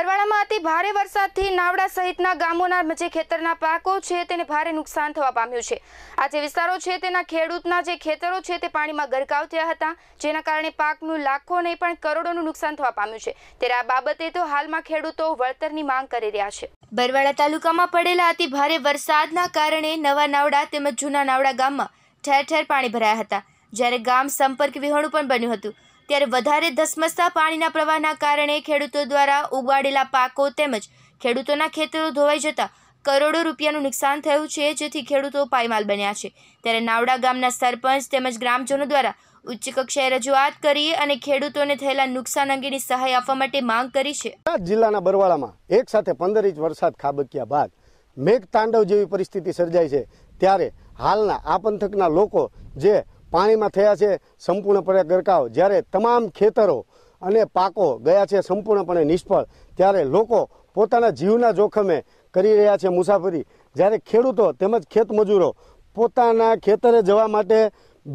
બરવાળામાં અતિ ભારે વરસાદથી નાવડા સહિતના ગામોના જે ખેતરના પાકો છે તેને ભારે નુકસાન થવા પામ્યું છે આ જે વિસ્તારો છે તેના ખેડૂતના જે ખેતરો છે તે પાણીમાં ગરકાવ થયા હતા જેના કારણે પાકનું લાખો નહીં પણ કરોડોનું નુકસાન થવા પામ્યું છે ત્યારે આ બાબતે તો હાલમાં ખેડૂતો વળતરની માંગ કરી રહ્યા છે બરવાડા તાલુકામાં પડેલા અતિ ભારે વરસાદના કારણે નવા નાવડા તેમજ જૂના નાવડા ગામમાં ઠેર ઠેર પાણી ભરાયા હતા જ્યારે ગામ સંપર્ક વિહોણું પણ બન્યું હતું ત્યારે વધારે ધસમસતા પાણીના પ્રવાહના કારણે ખેડૂતો દ્વારા ઉગાડેલા પાકો તેમજ ખેડૂતોના ખેતરો ધોવાઈ જતાં કરોડો રૂપિયાનું નુકસાન થયું છે જેથી ખેડૂતો પાયમાલ બન્યા છે ત્યારે નાવડા ગામના સરપંચ તેમજ ગ્રામજનો દ્વારા ઉચ્ચ કક્ષાએ રજૂઆત કરી અને ખેડૂતોને થયેલા નુકસાન અંગેની સહાય આપવા માટે માંગ કરી છે જિલ્લાના બરવાળામાં એક સાથે પંદર ઇંચ વરસાદ ખાબક્યા બાદ મેઘ તાંડવ જેવી પરિસ્થિતિ સર્જાઈ છે ત્યારે હાલના આ પંથકના લોકો જે પાણીમાં થયા છે સંપૂર્ણપણે ગરકાવ જ્યારે તમામ ખેતરો અને પાકો ગયા છે સંપૂર્ણપણે નિષ્ફળ ત્યારે લોકો પોતાના જીવના જોખમે કરી રહ્યા છે મુસાફરી જ્યારે ખેડૂતો તેમજ ખેતમજૂરો પોતાના ખેતરે જવા માટે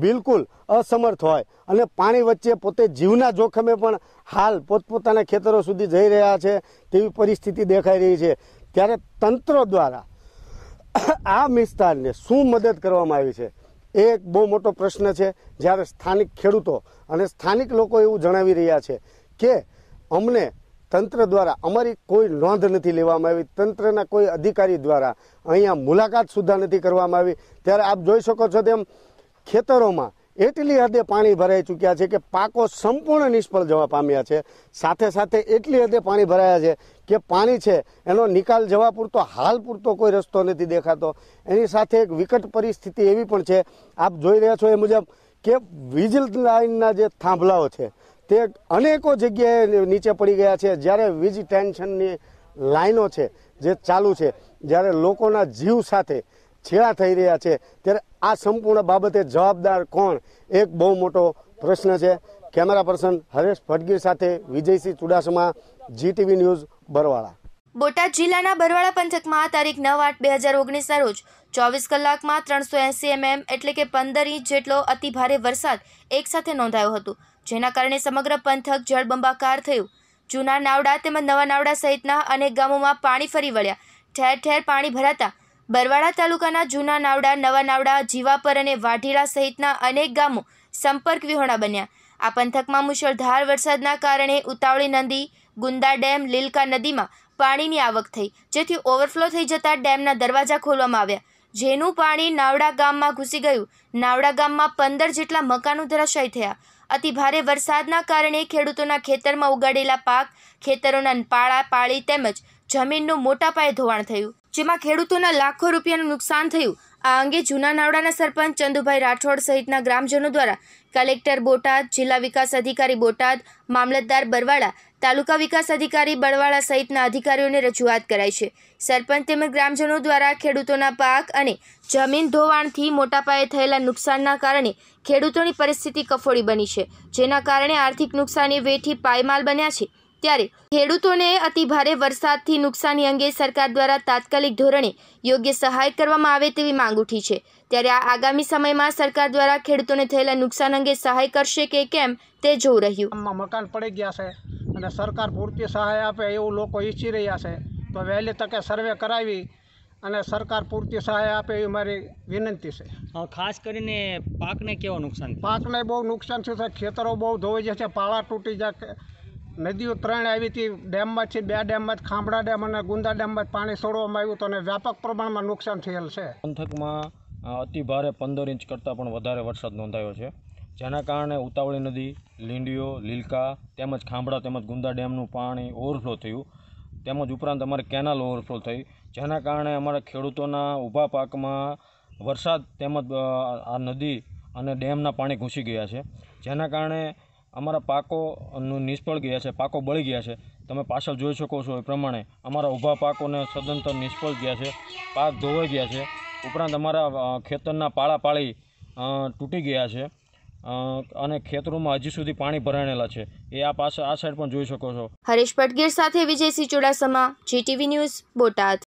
બિલકુલ અસમર્થ હોય અને પાણી વચ્ચે પોતે જીવના જોખમે પણ હાલ પોતપોતાના ખેતરો સુધી જઈ રહ્યા છે તેવી પરિસ્થિતિ દેખાઈ રહી છે ત્યારે તંત્રો દ્વારા આ વિસ્તારને શું મદદ કરવામાં આવી છે એ એક બહુ મોટો પ્રશ્ન છે જ્યારે સ્થાનિક ખેડૂતો અને સ્થાનિક લોકો એવું જણાવી રહ્યા છે કે અમને તંત્ર દ્વારા અમારી કોઈ નોંધ નથી લેવામાં આવી તંત્રના કોઈ અધિકારી દ્વારા અહીંયા મુલાકાત સુદ્ધા નથી કરવામાં આવી ત્યારે આપ જોઈ શકો છો તેમ ખેતરોમાં એટલી હદે પાણી ભરાઈ ચૂક્યા છે કે પાકો સંપૂર્ણ નિષ્ફળ જવા પામ્યા છે સાથે સાથે એટલી હદે પાણી ભરાયા છે કે પાણી છે એનો નિકાલ જવા પૂરતો હાલ પૂરતો કોઈ રસ્તો નથી દેખાતો એની સાથે એક વિકટ પરિસ્થિતિ એવી પણ છે આપ જોઈ રહ્યા છો એ મુજબ કે વીજ લાઇનના જે થાંભલાઓ છે તે અનેકો જગ્યાએ નીચે પડી ગયા છે જ્યારે વીજ ટેન્શનની લાઈનો છે જે ચાલુ છે જ્યારે લોકોના જીવ સાથે છેડા થઈ રહ્યા છે ત્યારે આ સંપૂર્ણ બાબતે જવાબદાર કોણ એક બહુ મોટો પ્રશ્ન છે કેમેરા પર્સન હરેશ ફટગીર સાથે વિજયસિંહ ચુડાસમા જીટીવી ન્યૂઝ બરવાળા બોટાદ જિલ્લાના બરવાળા પંથકમાં આ તારીખ નવ આઠ બે હજાર ઓગણીસના રોજ ચોવીસ કલાકમાં ત્રણસો એંસી એમએમ એટલે કે પંદર ઇંચ જેટલો અતિભારે વરસાદ એકસાથે નોંધાયો હતો જેના કારણે સમગ્ર પંથક જળબંબાકાર થયું જૂના નાવડા તેમજ નવા નાવડા સહિતના અનેક ગામોમાં પાણી ફરી વળ્યા ઠેર ઠેર પાણી ભરાતા બરવાડા તાલુકાના જૂના નાવડા નવા નાવડા જીવાપર અને વાઢીડા સહિતના અનેક ગામો સંપર્ક વિહોણા બન્યા આ પંથકમાં મુશળધાર વરસાદના કારણે ઉતાવળી નદી ગુંદા ડેમ લીલકા નદીમાં પાણીની આવક થઈ જેથી ઓવરફ્લો થઈ જતા ડેમના દરવાજા ખોલવામાં આવ્યા જેનું પાણી નાવડા ગામમાં ઘૂસી ગયું નાવડા ગામમાં પંદર જેટલા મકાનો ધરાશાયી થયા અતિ ભારે વરસાદના કારણે ખેડૂતોના ખેતરમાં ઉગાડેલા પાક ખેતરોના પાળા પાળી તેમજ જમીનનું મોટા પાયે ધોવાણ થયું જેમાં ખેડૂતોના લાખો રૂપિયાનું નુકસાન થયું આ અંગે જૂના નાવડાના સરપંચ ચંદુભાઈ રાઠોડ સહિતના ગ્રામજનો દ્વારા કલેક્ટર બોટાદ જિલ્લા વિકાસ અધિકારી બોટાદ મામલતદાર બરવાળા તાલુકા વિકાસ અધિકારી બળવાળા સહિતના અધિકારીઓને રજૂઆત કરાઈ છે સરપંચ તેમજ ગ્રામજનો દ્વારા ખેડૂતોના પાક અને જમીન ધોવાણથી મોટા પાયે થયેલા નુકસાનના કારણે ખેડૂતોની પરિસ્થિતિ કફોડી બની છે જેના કારણે આર્થિક નુકસાની વેઠી પાયમાલ બન્યા છે ત્યારે ખેડૂતોને અતિ ભારે વરસાદથી નુકસાની અંગે સરકાર દ્વારા તાત્કાલિક ધોરણે યોગ્ય સહાય કરવામાં આવે તેવી માંગ ઉઠી છે ત્યારે આ આગામી સમયમાં સરકાર દ્વારા ખેડૂતોને થયેલા નુકસાન અંગે સહાય કરશે કે કેમ તે જોવું રહ્યું મકાન પડી ગયા છે અને સરકાર પૂરતી સહાય આપે એવું લોકો ઈચ્છી રહ્યા છે તો વહેલી તકે સર્વે કરાવી અને સરકાર પૂરતી સહાય આપે એવી મારી વિનંતી છે ખાસ કરીને પાકને કેવો નુકસાન પાકને બહુ નુકસાન થયું છે ખેતરો બહુ ધોવાઈ જાય છે પાળા તૂટી જાય નદીઓ ત્રણ આવી હતી ડેમમાંથી બે ડેમમાંથી ખાંભડા ડેમ અને ગુંદા ડેમમાં પાણી છોડવામાં આવ્યું હતું અને વ્યાપક પ્રમાણમાં નુકસાન થયેલ છે પંથકમાં અતિ ભારે પંદર ઇંચ કરતાં પણ વધારે વરસાદ નોંધાયો છે જેના કારણે ઉતાવળી નદી લીંડીઓ લીલકા તેમજ ખાંભડા તેમજ ગુંદા ડેમનું પાણી ઓવરફ્લો થયું તેમજ ઉપરાંત અમારે કેનાલ ઓવરફ્લો થઈ જેના કારણે અમારા ખેડૂતોના ઊભા પાકમાં વરસાદ તેમજ આ નદી અને ડેમના પાણી ઘૂસી ગયા છે જેના કારણે અમારા પાકોનું નિષ્ફળ ગયા છે પાકો બળી ગયા છે તમે પાછળ જોઈ શકો છો એ પ્રમાણે અમારા ઊભા પાકોને સદંતર નિષ્ફળ ગયા છે પાક ધોવાઈ ગયા છે ઉપરાંત અમારા ખેતરના પાળા પાળી તૂટી ગયા છે અને ખેતરોમાં હજી સુધી પાણી ભરાણેલા છે એ આ પાછળ આ સાઈડ પણ જોઈ શકો છો હરેશ પટગીર સાથે વિજયસિંહ ચોડાસમા જીટીવી ન્યૂઝ બોટાદ